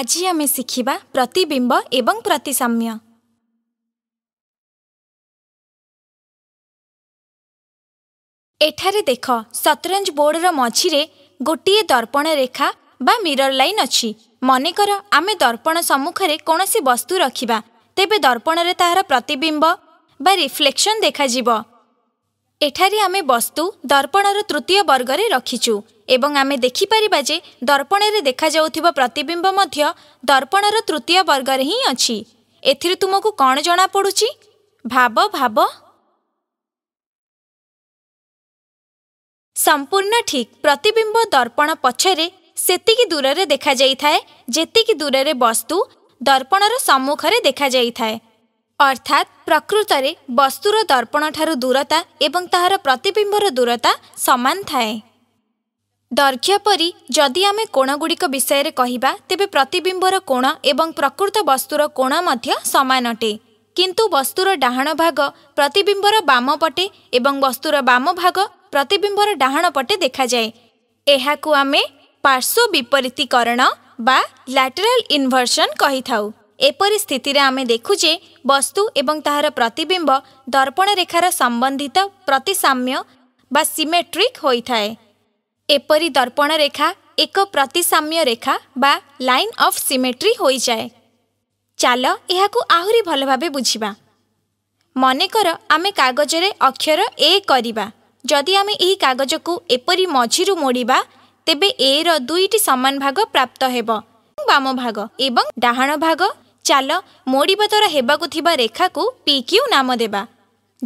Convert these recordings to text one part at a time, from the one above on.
ଆଜି ଆମେ ଶିଖିବା ପ୍ରତିବିମ୍ବ ଏବଂ ପ୍ରତିସାମ୍ୟ ଏଠାରେ ଦେଖ ସତରଞ୍ଜ ବୋର୍ଡର ମଝିରେ ଗୋଟିଏ ଦର୍ପଣ ରେଖା ବା ମିରର ଲାଇନ୍ ଅଛି ମନେକର ଆମେ ଦର୍ପଣ ସମ୍ମୁଖରେ କୌଣସି ବସ୍ତୁ ରଖିବା ତେବେ ଦର୍ପଣରେ ତାହାର ପ୍ରତିବିମ୍ବ ବା ରିଫ୍ଲେକ୍ସନ୍ ଦେଖାଯିବ ଏଠାରେ ଆମେ ବସ୍ତୁ ଦର୍ପଣର ତୃତୀୟ ବର୍ଗରେ ରଖିଛୁ ଏବଂ ଆମେ ଦେଖିପାରିବା ଯେ ଦର୍ପଣରେ ଦେଖାଯାଉଥିବା ପ୍ରତିବିମ୍ବ ମଧ୍ୟ ଦର୍ପଣର ତୃତୀୟ ବର୍ଗରେ ହିଁ ଅଛି ଏଥିରୁ ତୁମକୁ କ'ଣ ଜଣାପଡ଼ୁଛି ଭାବ ଭାବ ସମ୍ପୂର୍ଣ୍ଣ ଠିକ୍ ପ୍ରତିବିମ୍ବ ଦର୍ପଣ ପଛରେ ସେତିକି ଦୂରରେ ଦେଖାଯାଇଥାଏ ଯେତିକି ଦୂରରେ ବସ୍ତୁ ଦର୍ପଣର ସମ୍ମୁଖରେ ଦେଖାଯାଇଥାଏ ଅର୍ଥାତ୍ ପ୍ରକୃତରେ ବସ୍ତୁର ଦର୍ପଣଠାରୁ ଦୂରତା ଏବଂ ତାହାର ପ୍ରତିବିମ୍ବର ଦୂରତା ସମାନ ଥାଏ ଦୈର୍ଘ୍ୟ ପରି ଯଦି ଆମେ କୋଣଗୁଡ଼ିକ ବିଷୟରେ କହିବା ତେବେ ପ୍ରତିବିମ୍ବର କୋଣ ଏବଂ ପ୍ରକୃତ ବସ୍ତୁର କୋଣ ମଧ୍ୟ ସମାନ ଅଟେ କିନ୍ତୁ ବସ୍ତୁର ଡାହାଣ ଭାଗ ପ୍ରତିବିମ୍ବର ବାମ ପଟେ ଏବଂ ବସ୍ତୁର ବାମ ଭାଗ ପ୍ରତିବିମ୍ବର ଡାହାଣ ପଟେ ଦେଖାଯାଏ ଏହାକୁ ଆମେ ପାର୍ଶ୍ୱ ବିପରୀତିକରଣ ବା ଲାଟେରାଲ ଇନଭର୍ସନ୍ କହିଥାଉ ଏପରି ସ୍ଥିତିରେ ଆମେ ଦେଖୁ ଯେ ବସ୍ତୁ ଏବଂ ତାହାର ପ୍ରତିବିମ୍ବ ଦର୍ପଣ ରେଖାର ସମ୍ବନ୍ଧିତ ପ୍ରତିସାମ୍ୟ ବା ସିମେଟ୍ରିକ୍ ହୋଇଥାଏ ଏପରି ଦର୍ପଣ ରେଖା ଏକ ପ୍ରତିସାମ୍ୟ ରେଖା ବା ଲାଇନ୍ ଅଫ୍ ସିମେଟ୍ରି ହୋଇଯାଏ ଚାଲ ଏହାକୁ ଆହୁରି ଭଲ ଭାବେ ବୁଝିବା ମନେକର ଆମେ କାଗଜରେ ଅକ୍ଷର ଏ କରିବା ଯଦି ଆମେ ଏହି କାଗଜକୁ ଏପରି ମଝିରୁ ମୋଡ଼ିବା ତେବେ ଏର ଦୁଇଟି ସମାନ ଭାଗ ପ୍ରାପ୍ତ ହେବ ବାମ ଭାଗ ଏବଂ ଡାହାଣ ଭାଗ ଚାଲ ମୋଡ଼ିବା ମୋଡ଼ିବାଦର ହେବାକୁ ଥିବା ରେଖାକୁ ପି କ୍ୟୁ ନାମ ଦେବା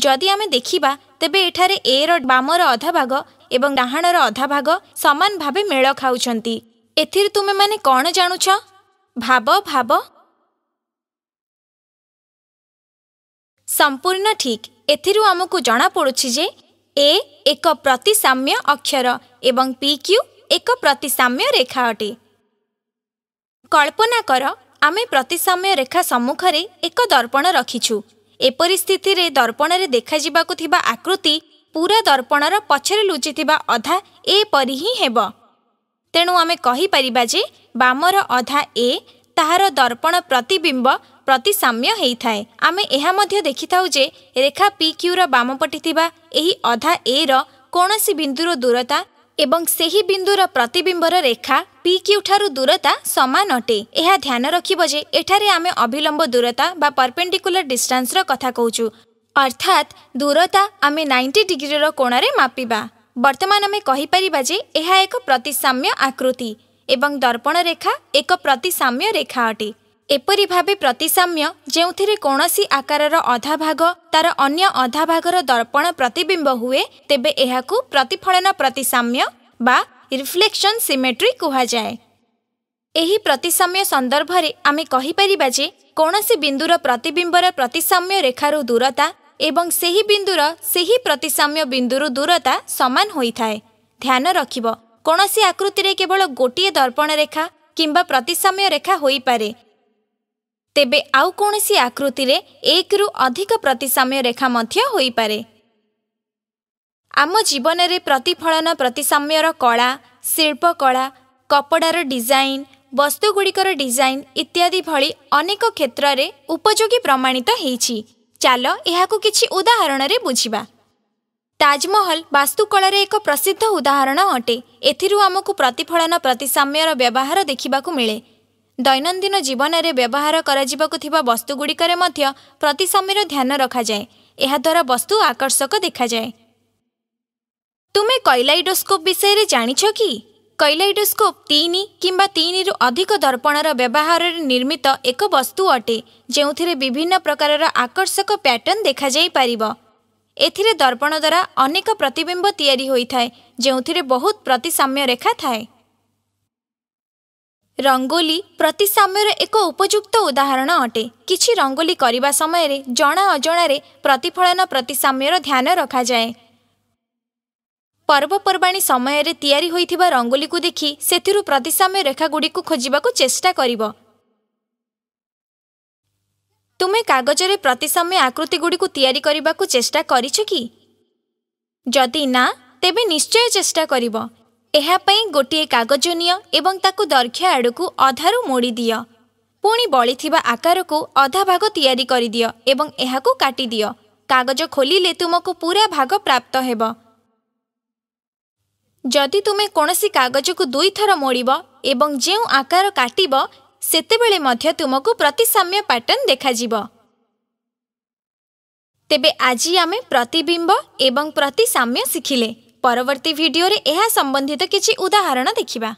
ଯଦି ଆମେ ଦେଖିବା ତେବେ ଏଠାରେ ଏ ର ବାମର ଅଧାଭାଗ ଏବଂ ଡାହାଣର ଅଧାଭାଗ ସମାନ ଭାବେ ମେଳ ଖାଉଛନ୍ତି ଏଥିରେ ତୁମେମାନେ କ'ଣ ଜାଣୁଛ ଭାବ ଭାବ ସମ୍ପୂର୍ଣ୍ଣ ଠିକ୍ ଏଥିରୁ ଆମକୁ ଜଣାପଡ଼ୁଛି ଯେ ଏ ଏକ ପ୍ରତିସାମ୍ୟ ଅକ୍ଷର ଏବଂ ପି କ୍ୟୁ ଏକ ପ୍ରତିସାମ୍ୟ ରେଖା ଅଟେ କଳ୍ପନା କର ଆମେ ପ୍ରତିସାମ୍ୟ ରେଖା ସମ୍ମୁଖରେ ଏକ ଦର୍ପଣ ରଖିଛୁ ଏପରି ସ୍ଥିତିରେ ଦର୍ପଣରେ ଦେଖାଯିବାକୁ ଥିବା ଆକୃତି ପୁରା ଦର୍ପଣର ପଛରେ ଲୁଚିଥିବା ଅଧା ଏପରି ହିଁ ହେବ ତେଣୁ ଆମେ କହିପାରିବା ଯେ ବାମର ଅଧା ଏ ତାହାର ଦର୍ପଣ ପ୍ରତିବିମ୍ବ ପ୍ରତିସାମ୍ୟ ହୋଇଥାଏ ଆମେ ଏହା ମଧ୍ୟ ଦେଖିଥାଉ ଯେ ରେଖା ପି କ୍ୟୁର ବାମପଟେ ଥିବା ଏହି ଅଧା ଏର କୌଣସି ବିନ୍ଦୁର ଦୂରତା ही बिन्द प्रतिबिंबर रेखा पिक्युठ दूरता समान अटे एठारे आमे अभिलंब दूरता बा परपेंडिकुलर डिस्टान्स र कथा अर्थात दूरता आमे 90 डिग्री र मापीबा वर्तमान आमे प्रतिसाम आकृति एवं दर्पण रेखा एक प्रतिसाम्य रेखा अटे ଏପରି ଭାବେ ପ୍ରତିସାମ୍ୟ ଯେଉଁଥିରେ କୌଣସି ଆକାରର ଅଧାଭାଗ ତାର ଅନ୍ୟ ଅଧାଭାଗର ଦର୍ପଣ ପ୍ରତିବିମ୍ବ ହୁଏ ତେବେ ଏହାକୁ ପ୍ରତିଫଳନ ପ୍ରତିସାମ୍ୟ ବା ରିଫ୍ଲେକ୍ସନ୍ ସିମେଟ୍ରି କୁହାଯାଏ ଏହି ପ୍ରତିସାମ୍ୟ ସନ୍ଦର୍ଭରେ ଆମେ କହିପାରିବା ଯେ କୌଣସି ବିନ୍ଦୁର ପ୍ରତିବିମ୍ବର ପ୍ରତିସାମ୍ୟ ରେଖାରୁ ଦୂରତା ଏବଂ ସେହି ବିନ୍ଦୁର ସେହି ପ୍ରତିସାମ୍ୟ ବିନ୍ଦୁରୁ ଦୂରତା ସମାନ ହୋଇଥାଏ ଧ୍ୟାନ ରଖିବ କୌଣସି ଆକୃତିରେ କେବଳ ଗୋଟିଏ ଦର୍ପଣ ରେଖା କିମ୍ବା ପ୍ରତିସାମ୍ୟ ରେଖା ହୋଇପାରେ ତେବେ ଆଉ କୌଣସି ଆକୃତିରେ ଏକରୁ ଅଧିକ ପ୍ରତିସାମ୍ୟ ରେଖା ମଧ୍ୟ ହୋଇପାରେ ଆମ ଜୀବନରେ ପ୍ରତିଫଳନ ପ୍ରତିସାମ୍ୟର କଳା ଶିଳ୍ପକଳା କପଡ଼ାର ଡିଜାଇନ୍ ବସ୍ତୁଗୁଡ଼ିକର ଡିଜାଇନ୍ ଇତ୍ୟାଦି ଭଳି ଅନେକ କ୍ଷେତ୍ରରେ ଉପଯୋଗୀ ପ୍ରମାଣିତ ହୋଇଛି ଚାଲ ଏହାକୁ କିଛି ଉଦାହରଣରେ ବୁଝିବା ତାଜମହଲ ବାସ୍ତୁକଳାରେ ଏକ ପ୍ରସିଦ୍ଧ ଉଦାହରଣ ଅଟେ ଏଥିରୁ ଆମକୁ ପ୍ରତିଫଳନ ପ୍ରତିସାମ୍ୟର ବ୍ୟବହାର ଦେଖିବାକୁ ମିଳେ ଦୈନନ୍ଦିନ ଜୀବନରେ ବ୍ୟବହାର କରାଯିବାକୁ ଥିବା ବସ୍ତୁଗୁଡ଼ିକରେ ମଧ୍ୟ ପ୍ରତିସମୀର ଧ୍ୟାନ ରଖାଯାଏ ଏହାଦ୍ୱାରା ବସ୍ତୁ ଆକର୍ଷକ ଦେଖାଯାଏ ତୁମେ କୈଲାଇଡୋସ୍କୋପ୍ ବିଷୟରେ ଜାଣିଛ କି କୈଲାଇଡୋସ୍କୋପ୍ ତିନି କିମ୍ବା ତିନିରୁ ଅଧିକ ଦର୍ପଣର ବ୍ୟବହାରରେ ନିର୍ମିତ ଏକ ବସ୍ତୁ ଅଟେ ଯେଉଁଥିରେ ବିଭିନ୍ନ ପ୍ରକାରର ଆକର୍ଷକ ପ୍ୟାଟର୍ନ ଦେଖାଯାଇପାରିବ ଏଥିରେ ଦର୍ପଣ ଦ୍ୱାରା ଅନେକ ପ୍ରତିବିମ୍ବ ତିଆରି ହୋଇଥାଏ ଯେଉଁଥିରେ ବହୁତ ପ୍ରତିସାମ୍ୟ ରେଖା ଥାଏ ରଙ୍ଗୋଲି ପ୍ରତିସାମ୍ୟର ଏକ ଉପଯୁକ୍ତ ଉଦାହରଣ ଅଟେ କିଛି ରଙ୍ଗୋଲି କରିବା ସମୟରେ ଜଣା ଅଜଣାରେ ପ୍ରତିଫଳନ ପ୍ରତିସାମ୍ୟର ଧ୍ୟାନ ରଖାଯାଏ ପର୍ବପର୍ବାଣି ସମୟରେ ତିଆରି ହୋଇଥିବା ରଙ୍ଗୋଲିକୁ ଦେଖି ସେଥିରୁ ପ୍ରତିସାମ୍ୟ ରେଖାଗୁଡ଼ିକୁ ଖୋଜିବାକୁ ଚେଷ୍ଟା କରିବ ତୁମେ କାଗଜରେ ପ୍ରତିସାମ୍ୟ ଆକୃତିଗୁଡ଼ିକୁ ତିଆରି କରିବାକୁ ଚେଷ୍ଟା କରିଛ କି ଯଦି ନା ତେବେ ନିଶ୍ଚୟ ଚେଷ୍ଟା କରିବ ଏହା ପାଇଁ ଗୋଟିଏ କାଗଜ ନିଅ ଏବଂ ତାକୁ ଦର୍ଘ୍ୟ ଆଡ଼କୁ ଅଧାରୁ ମୋଡ଼ି ଦିଅ ପୁଣି ବଳିଥିବା ଆକାରକୁ ଅଧା ଭାଗ ତିଆରି କରିଦିଅ ଏବଂ ଏହାକୁ କାଟିଦିଅ କାଗଜ ଖୋଲିଲେ ତୁମକୁ ପୁରା ଭାଗ ପ୍ରାପ୍ତ ହେବ ଯଦି ତୁମେ କୌଣସି କାଗଜକୁ ଦୁଇଥର ମୋଡ଼ିବ ଏବଂ ଯେଉଁ ଆକାର କାଟିବ ସେତେବେଳେ ମଧ୍ୟ ତୁମକୁ ପ୍ରତିସାମ୍ୟ ପ୍ୟାଟର୍ଣ୍ଣ ଦେଖାଯିବ ତେବେ ଆଜି ଆମେ ପ୍ରତିବିମ୍ବ ଏବଂ ପ୍ରତିସାମ୍ୟ ଶିଖିଲେ ପରବର୍ତ୍ତୀ ଭିଡ଼ିଓରେ ଏହା ସମ୍ବନ୍ଧିତ କିଛି ଉଦାହରଣ ଦେଖିବା